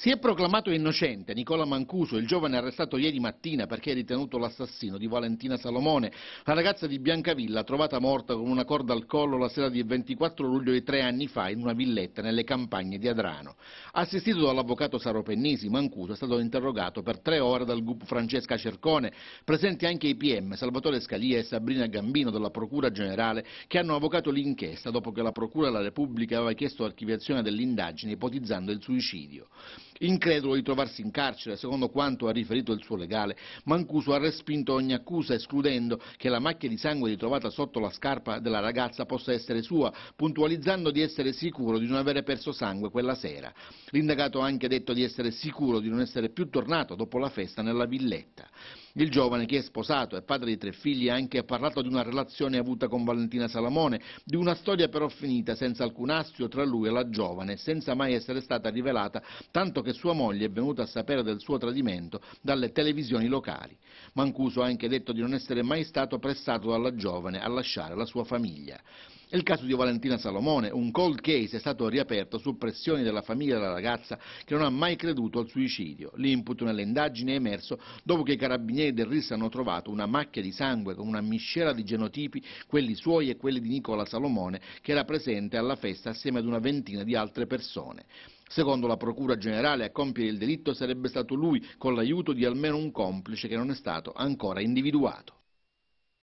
Si è proclamato innocente Nicola Mancuso, il giovane arrestato ieri mattina perché è ritenuto l'assassino di Valentina Salomone, la ragazza di Biancavilla trovata morta con una corda al collo la sera del 24 luglio di tre anni fa in una villetta nelle campagne di Adrano. Assistito dall'avvocato Saro Pennisi, Mancuso è stato interrogato per tre ore dal GUP Francesca Cercone, presenti anche i PM Salvatore Scalia e Sabrina Gambino della Procura Generale che hanno avvocato l'inchiesta dopo che la Procura della Repubblica aveva chiesto archiviazione dell'indagine ipotizzando il suicidio incredulo di trovarsi in carcere, secondo quanto ha riferito il suo legale. Mancuso ha respinto ogni accusa, escludendo che la macchia di sangue ritrovata sotto la scarpa della ragazza possa essere sua, puntualizzando di essere sicuro di non avere perso sangue quella sera. L'indagato ha anche detto di essere sicuro di non essere più tornato dopo la festa nella villetta. Il giovane, che è sposato e padre di tre figli, ha anche parlato di una relazione avuta con Valentina Salamone, di una storia però finita senza alcun astio tra lui e la giovane, senza mai essere stata rivelata, tanto che sua moglie è venuta a sapere del suo tradimento dalle televisioni locali. Mancuso ha anche detto di non essere mai stato pressato dalla giovane a lasciare la sua famiglia. È il caso di Valentina Salomone, un cold case è stato riaperto su pressioni della famiglia della ragazza che non ha mai creduto al suicidio. L'input nelle indagini è emerso dopo che i carabinieri del RIS hanno trovato una macchia di sangue con una miscela di genotipi, quelli suoi e quelli di Nicola Salomone, che era presente alla festa assieme ad una ventina di altre persone. Secondo la Procura Generale a compiere il delitto sarebbe stato lui con l'aiuto di almeno un complice che non è stato ancora individuato.